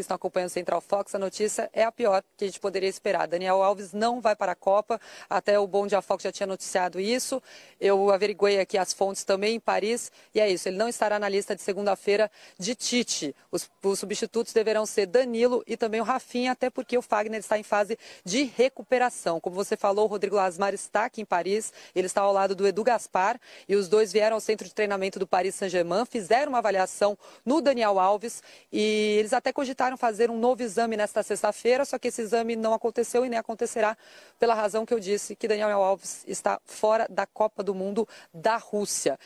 que estão acompanhando o Central Fox, a notícia é a pior que a gente poderia esperar. Daniel Alves não vai para a Copa, até o Bom Dia Fox já tinha noticiado isso. Eu averiguei aqui as fontes também em Paris, e é isso, ele não estará na lista de segunda-feira de Tite. Os, os substitutos deverão ser Danilo e também o Rafinha, até porque o Fagner está em fase de recuperação. Como você falou, o Rodrigo Lasmar está aqui em Paris, ele está ao lado do Edu Gaspar, e os dois vieram ao centro de treinamento do Paris Saint-Germain, fizeram uma avaliação no Daniel Alves, e eles até cogitaram tentaram fazer um novo exame nesta sexta-feira, só que esse exame não aconteceu e nem acontecerá pela razão que eu disse que Daniel Alves está fora da Copa do Mundo da Rússia.